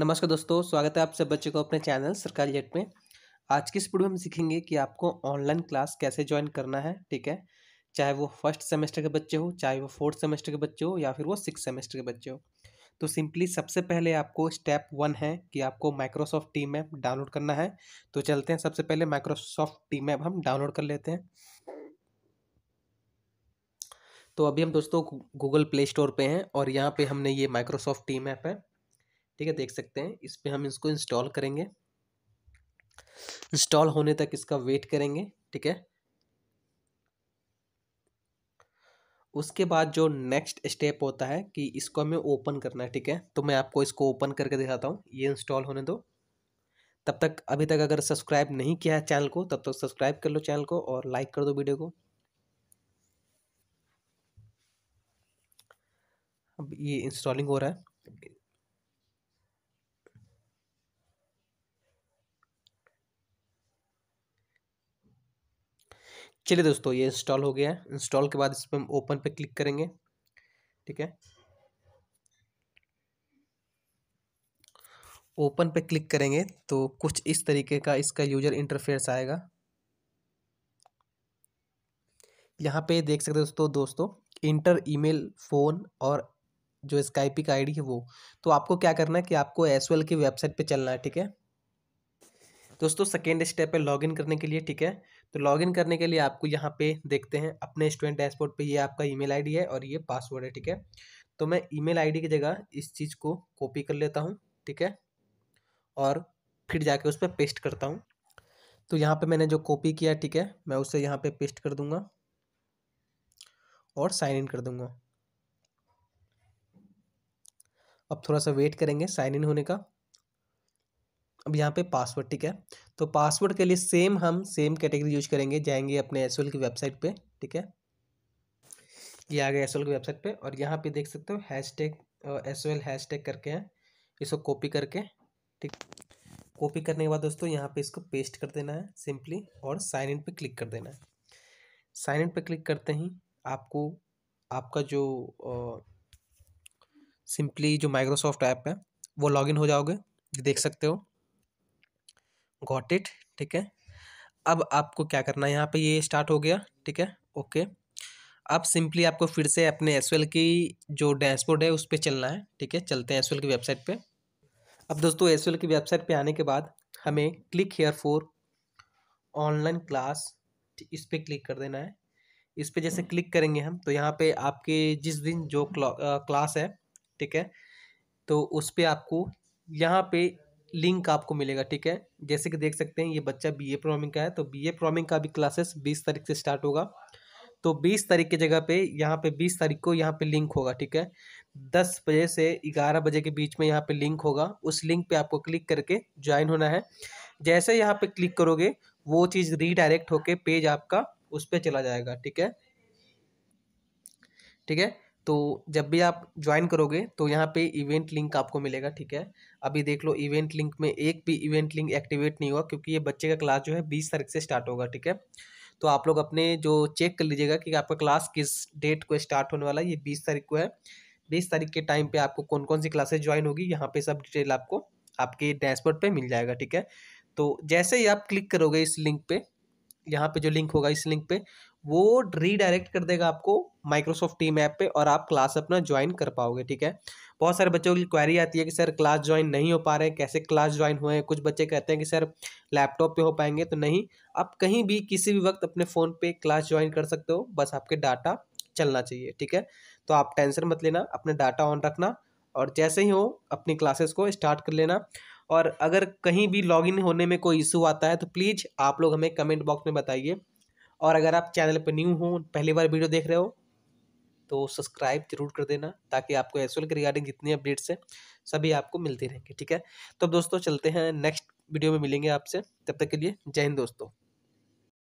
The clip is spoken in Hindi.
नमस्कार दोस्तों स्वागत है आप सब बच्चों को अपने चैनल सरकारी जेट में आज की इस वीडियो में हम सीखेंगे कि आपको ऑनलाइन क्लास कैसे ज्वाइन करना है ठीक है चाहे वो फर्स्ट सेमेस्टर के बच्चे हो चाहे वो फोर्थ सेमेस्टर के बच्चे हो या फिर वो सिक्स सेमेस्टर के बच्चे हो तो सिंपली सबसे पहले आपको स्टेप वन है कि आपको माइक्रोसॉफ्ट टीम ऐप डाउनलोड करना है तो चलते हैं सबसे पहले माइक्रोसॉफ्ट टीम ऐप हम डाउनलोड कर लेते हैं तो अभी हम दोस्तों गूगल प्ले स्टोर पे हैं और यहाँ पे हमने ये माइक्रोसॉफ्ट टीम ऐप है ठीक है देख सकते हैं इस पर हम इसको इंस्टॉल करेंगे इंस्टॉल होने तक इसका वेट करेंगे ठीक है उसके बाद जो नेक्स्ट स्टेप होता है कि इसको हमें ओपन करना है ठीक है तो मैं आपको इसको ओपन करके दिखाता हूँ ये इंस्टॉल होने दो तब तक अभी तक अगर सब्सक्राइब नहीं किया है चैनल को तब तक सब्सक्राइब कर लो चैनल को और लाइक कर दो वीडियो को अब ये इंस्टॉलिंग हो रहा है चलिए दोस्तों ये इंस्टॉल हो गया है इंस्टॉल के बाद इस पर हम ओपन पे क्लिक करेंगे ठीक है ओपन पे क्लिक करेंगे तो कुछ इस तरीके का इसका यूजर इंटरफेस आएगा यहाँ पे देख सकते दोस्तों दोस्तों इंटर ईमेल फ़ोन और जो स्काइपी का आईडी है वो तो आपको क्या करना है कि आपको एस की वेबसाइट पे चलना है ठीक है दोस्तों सेकेंड स्टेप है लॉगिन करने के लिए ठीक है तो लॉगिन करने के लिए आपको यहाँ पे देखते हैं अपने स्टूडेंट डैशबोर्ड पे ये आपका ईमेल आईडी है और ये पासवर्ड है ठीक है तो मैं ईमेल आईडी की जगह इस चीज़ को कॉपी कर लेता हूँ ठीक है और फिर जाके उस पर पेस्ट करता हूँ तो यहाँ पे मैंने जो कॉपी किया ठीक है मैं उसे यहाँ पे पेस्ट कर दूँगा और साइन इन कर दूँगा अब थोड़ा सा वेट करेंगे साइन इन होने का अब यहाँ पे पासवर्ड ठीक है तो पासवर्ड के लिए सेम हम सेम कैटेगरी यूज करेंगे जाएंगे अपने एस की वेबसाइट पे ठीक है ये आ गया एस की वेबसाइट पे और यहाँ पे देख सकते हो hashtag S hashtag करके हैं इसको कॉपी करके ठीक कॉपी करने के बाद दोस्तों यहाँ पे इसको पेस्ट कर देना है सिंपली और साइन इन पर क्लिक कर देना है साइन इन पर क्लिक करते ही आपको आपका जो सिंपली जो माइक्रोसॉफ्ट ऐप है वो लॉगिन हो जाओगे देख सकते हो गॉट इट ठीक है अब आपको क्या करना है यहाँ पे ये स्टार्ट हो गया ठीक है ओके अब सिंपली आपको फिर से अपने एस की जो डैशबोर्ड है उस पर चलना है ठीक है चलते हैं एस की वेबसाइट पे अब दोस्तों एस की वेबसाइट पे आने के बाद हमें click here for online class इस पर क्लिक कर देना है इस पर जैसे क्लिक करेंगे हम तो यहाँ पे आपके जिस दिन जो क्लास है ठीक है तो उस पर आपको यहाँ पे लिंक आपको मिलेगा ठीक है जैसे कि देख सकते हैं ये बच्चा बी ए प्रोग्रामिंग का है तो बी ए प्रोग्रामिंग का भी क्लासेस बीस तारीख से स्टार्ट होगा तो बीस तारीख की जगह पे यहाँ पे बीस तारीख को यहाँ पे लिंक होगा ठीक है दस बजे से ग्यारह बजे के बीच में यहाँ पे लिंक होगा उस लिंक पे आपको क्लिक करके ज्वाइन होना है जैसे यहाँ पे क्लिक करोगे वो चीज़ रीडायरेक्ट होके पेज आपका उस पर चला जाएगा ठीक है ठीक है तो जब भी आप ज्वाइन करोगे तो यहाँ पे इवेंट लिंक आपको मिलेगा ठीक है अभी देख लो इवेंट लिंक में एक भी इवेंट लिंक एक्टिवेट नहीं हुआ क्योंकि ये बच्चे का क्लास जो है बीस तारीख से स्टार्ट होगा ठीक है तो आप लोग अपने जो चेक कर लीजिएगा कि आपका क्लास किस डेट को स्टार्ट होने वाला है ये बीस तारीख को है बीस तारीख के टाइम पर आपको कौन कौन सी क्लासेज ज्वाइन होगी यहाँ पर सब डिटेल आपको आपके डैशबोर्ड पर मिल जाएगा ठीक है तो जैसे ही आप क्लिक करोगे इस लिंक पर यहाँ पे जो लिंक होगा इस लिंक पे वो रीडायरेक्ट कर देगा आपको माइक्रोसॉफ्ट टीम ऐप पे और आप क्लास अपना ज्वाइन कर पाओगे ठीक है बहुत सारे बच्चों की क्वेरी आती है कि सर क्लास ज्वाइन नहीं हो पा रहे हैं कैसे क्लास ज्वाइन हुए हैं कुछ बच्चे कहते हैं कि सर लैपटॉप पे हो पाएंगे तो नहीं आप कहीं भी किसी भी वक्त अपने फ़ोन पर क्लास ज्वाइन कर सकते हो बस आपके डाटा चलना चाहिए ठीक है तो आप टेंसर मत लेना अपने डाटा ऑन रखना और जैसे ही हो अपनी क्लासेस को स्टार्ट कर लेना और अगर कहीं भी लॉगिन होने में कोई इशू आता है तो प्लीज़ आप लोग हमें कमेंट बॉक्स में बताइए और अगर आप चैनल पर न्यू हो पहली बार वीडियो देख रहे हो तो सब्सक्राइब जरूर कर देना ताकि आपको एस के रिगार्डिंग जितनी अपडेट्स हैं सभी आपको मिलती रहेंगे ठीक है तो दोस्तों चलते हैं नेक्स्ट वीडियो में मिलेंगे आपसे तब तक के लिए जय हिंद दोस्तों